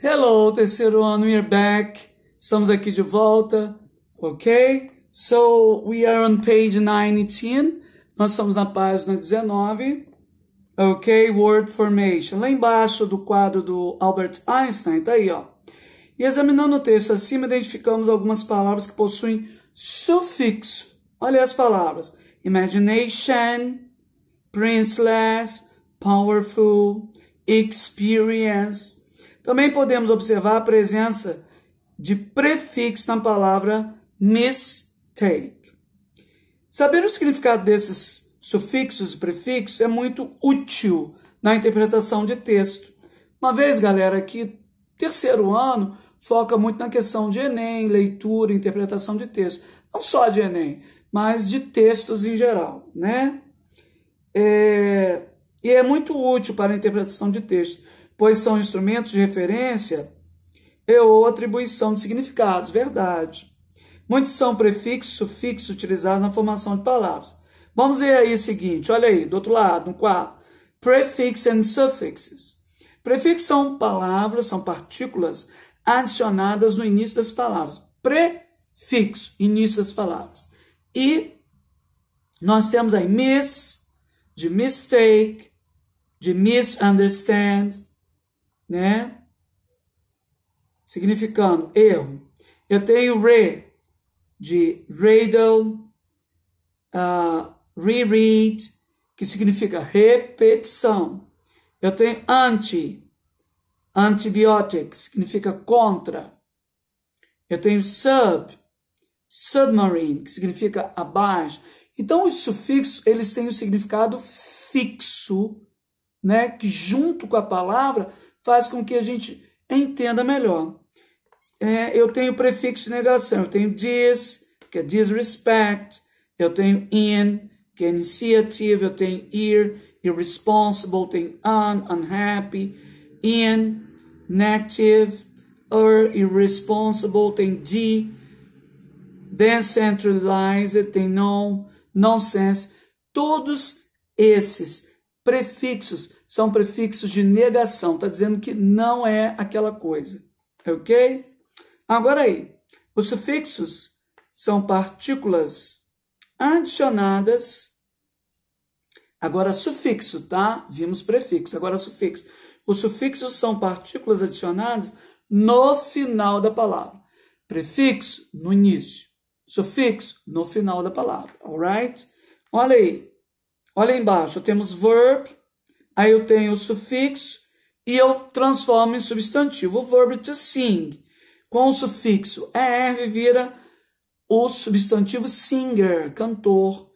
Hello, terceiro ano, we're back. Estamos aqui de volta, ok? So, we are on page 19. Nós estamos na página 19, ok? Word Formation. Lá embaixo do quadro do Albert Einstein, tá aí, ó. E examinando o texto acima, identificamos algumas palavras que possuem sufixo. Olha as palavras: imagination, princess, powerful, experience também podemos observar a presença de prefixo na palavra mistake. Saber o significado desses sufixos e prefixos é muito útil na interpretação de texto. Uma vez, galera, que terceiro ano foca muito na questão de Enem, leitura, interpretação de texto. Não só de Enem, mas de textos em geral, né? É, e é muito útil para a interpretação de texto pois são instrumentos de referência e ou atribuição de significados, verdade. Muitos são prefixos, sufixos utilizados na formação de palavras. Vamos ver aí o seguinte, olha aí, do outro lado, no quadro. Prefix and suffixes. Prefixos são palavras, são partículas adicionadas no início das palavras. Prefixo, início das palavras. E nós temos aí miss, de mistake, de misunderstand, né? Significando erro. Eu tenho re de radle, uh, reread, que significa repetição. Eu tenho anti, antibiotic, significa contra. Eu tenho sub, submarine, que significa abaixo. Então, os sufixos, eles têm um significado fixo, né, que junto com a palavra faz com que a gente entenda melhor. É, eu tenho prefixo de negação, eu tenho dis, que é disrespect, eu tenho in, que é iniciativa, eu tenho ir irresponsible, tenho un, unhappy, in, negative, or er, irresponsible, tem de, decentralized, tem non, nonsense. Todos esses prefixos são prefixos de negação, está dizendo que não é aquela coisa. É ok? Agora aí, os sufixos são partículas adicionadas. Agora, sufixo, tá? Vimos prefixo, agora sufixo. Os sufixos são partículas adicionadas no final da palavra. Prefixo, no início. Sufixo, no final da palavra. Alright? Olha aí. Olha aí embaixo. Temos verb, Aí eu tenho o sufixo e eu transformo em substantivo. O verbo to sing, com o sufixo er, vira o substantivo singer, cantor.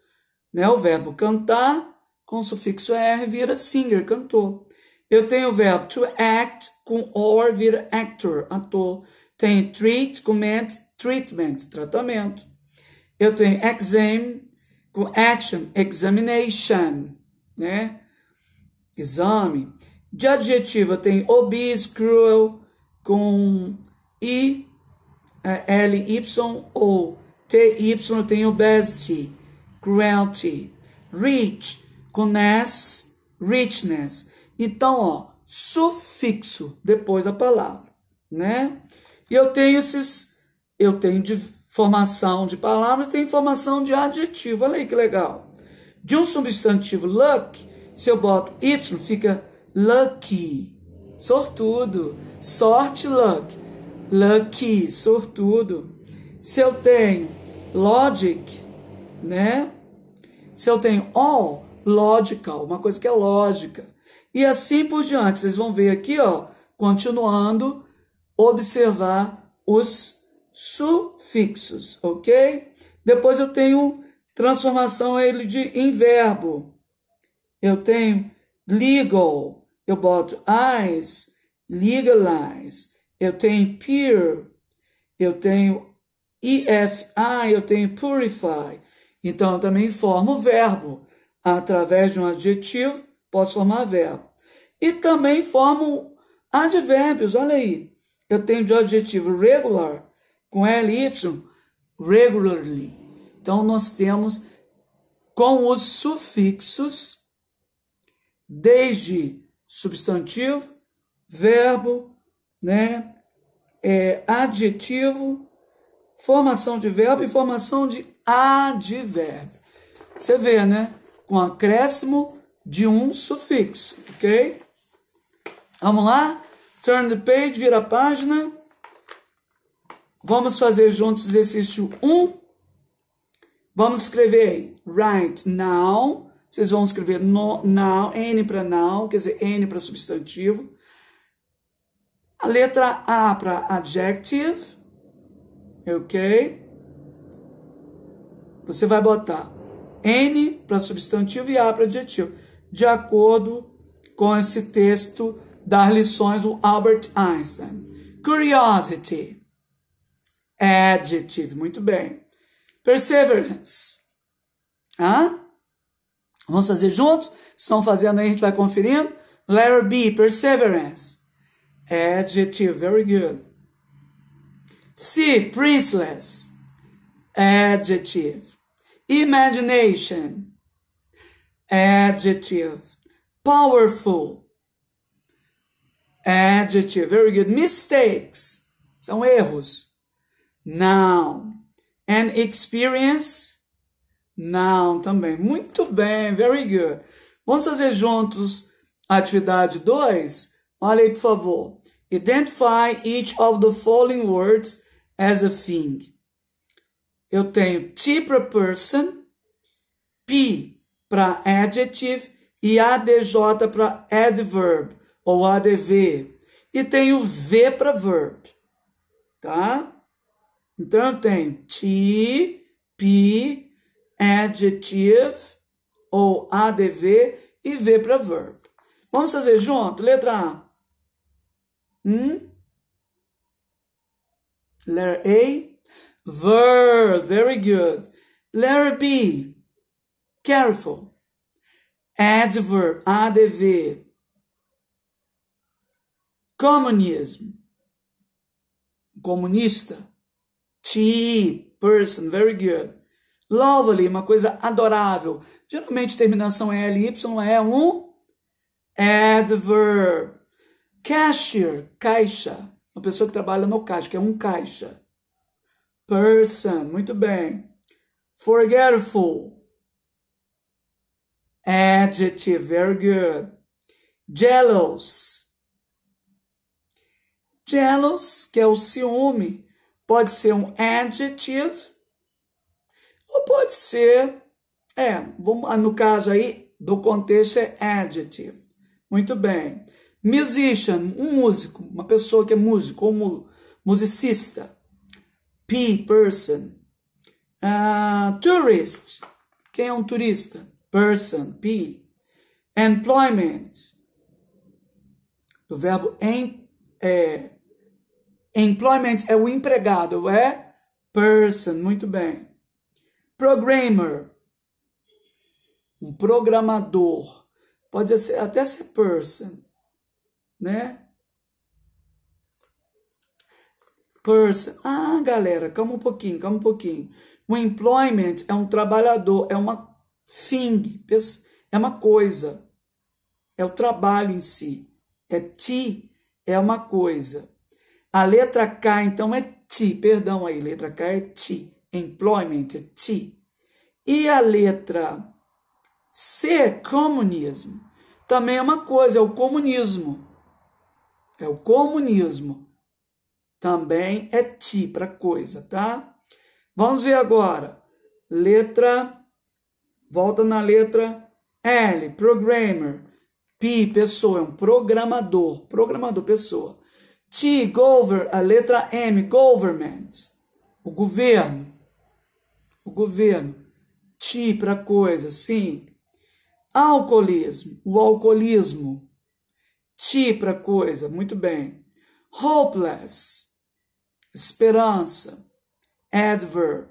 Né? O verbo cantar, com o sufixo er, vira singer, cantor. Eu tenho o verbo to act, com or, vira actor, ator. Tenho treat, comment, treatment, tratamento. Eu tenho exam, com action, examination, né? exame. De adjetivo, tem obese, cruel, com I, é, L-Y ou T-Y, eu tenho obesity, cruelty. Rich, com ness, richness. Então, ó, sufixo depois da palavra, né? E eu tenho esses, eu tenho de formação de palavras, tem formação de adjetivo. Olha aí que legal. De um substantivo luck, se eu boto Y, fica lucky, sortudo. Sorte, luck. Lucky, sortudo. Se eu tenho logic, né? Se eu tenho all, logical, uma coisa que é lógica. E assim por diante. Vocês vão ver aqui, ó, continuando, observar os sufixos, ok? Depois eu tenho transformação ele de em verbo. Eu tenho legal, eu boto eyes, legalize. Eu tenho peer, eu tenho EFI, eu tenho purify. Então, eu também formo verbo. Através de um adjetivo, posso formar verbo. E também formo advérbios, olha aí. Eu tenho de adjetivo regular, com LY, regularly. Então, nós temos com os sufixos desde substantivo, verbo, né, é, adjetivo, formação de verbo e formação de advérbio. Você vê, né? Com acréscimo de um sufixo, ok? Vamos lá? Turn the page, vira a página. Vamos fazer juntos exercício 1. Um. Vamos escrever aí. Right now vocês vão escrever no, now, N para now, quer dizer, N para substantivo. A letra A para adjective, ok? Você vai botar N para substantivo e A para adjetivo, de acordo com esse texto das lições do Albert Einstein. Curiosity, adjective, muito bem. Perseverance, hã? Vamos fazer juntos? Estão fazendo aí, a gente vai conferindo. Letter B, perseverance. Adjective, very good. C, priceless. Adjective. Imagination. Adjective. Powerful. Adjective, very good. Mistakes. São erros. Noun. And experience. Não, também. Muito bem, very good. Vamos fazer juntos a atividade 2? Olha aí, por favor. Identify each of the following words as a thing. Eu tenho T para person, P para adjective e ADJ para adverb ou ADV. E tenho V para verb, tá? Então eu tenho T, P, adjective ou ADV e V para verb. Vamos fazer junto? Letra A. Hum? A. Verb. Very good. Letra B. Careful. Adverb. ADV. Communism. Comunista. T. Person. Very good lovely, uma coisa adorável. Geralmente, terminação é l Y é um adverb. Cashier, caixa, uma pessoa que trabalha no caixa, que é um caixa. Person, muito bem. Forgetful. Adjective, very good. Jealous. Jealous, que é o ciúme, pode ser um adjective ou pode ser, é, ah, no caso aí do contexto é adjective. Muito bem. Musician, um músico, uma pessoa que é músico, ou musicista. P, person. Uh, tourist, quem é um turista? Person, P. Employment, do verbo em, é, employment é o empregado, é person, muito bem. Programmer, um programador, pode ser, até ser person, né? Person. Ah, galera, calma um pouquinho, calma um pouquinho. O employment é um trabalhador, é uma thing, é uma coisa. É o trabalho em si. É ti, é uma coisa. A letra K, então, é ti. Perdão aí, letra K é ti employment, T. E a letra C, é comunismo, também é uma coisa, é o comunismo. É o comunismo. Também é T para coisa, tá? Vamos ver agora. Letra, volta na letra L, programmer. P, pessoa, é um programador. Programador, pessoa. T, gover a letra M, government. O governo governo. Ti tipo para coisa, sim. Alcoolismo, o alcoolismo. Ti tipo para coisa, muito bem. Hopeless, esperança. Adverb.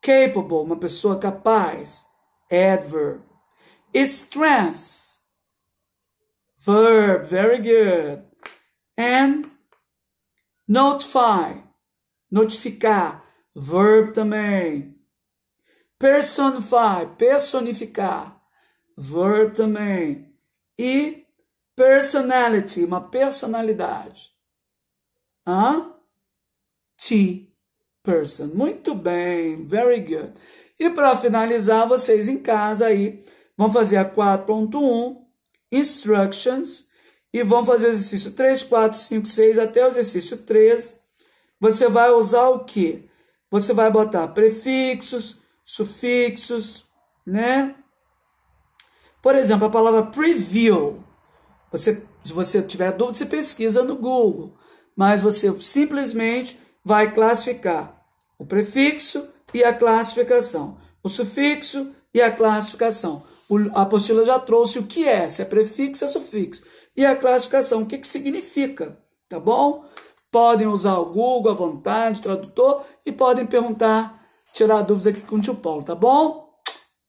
Capable, uma pessoa capaz. Adverb. Strength. Verb, very good. And notify, notificar. Verb também. Personify, personificar. Verb também. E personality, uma personalidade. Hã? T. Person. Muito bem. Very good. E para finalizar, vocês em casa aí vão fazer a 4.1 instructions e vão fazer o exercício 3, 4, 5, 6 até o exercício 13. Você vai usar o quê? Você vai botar prefixos, sufixos, né? Por exemplo, a palavra preview. Você, se você tiver dúvida, você pesquisa no Google, mas você simplesmente vai classificar o prefixo e a classificação, o sufixo e a classificação. O, a apostila já trouxe o que é, se é prefixo, é sufixo. E a classificação, o que, que significa, tá bom? Podem usar o Google à vontade, tradutor, e podem perguntar tirar dúvidas aqui com o tio Paulo, tá bom?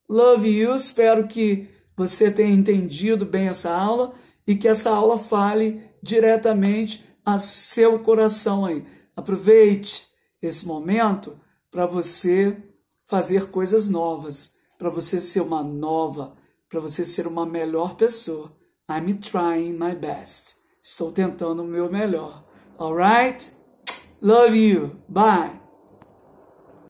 Love you, espero que você tenha entendido bem essa aula e que essa aula fale diretamente a seu coração aí. Aproveite esse momento para você fazer coisas novas, para você ser uma nova, para você ser uma melhor pessoa. I'm trying my best. Estou tentando o meu melhor. Alright? Love you. Bye.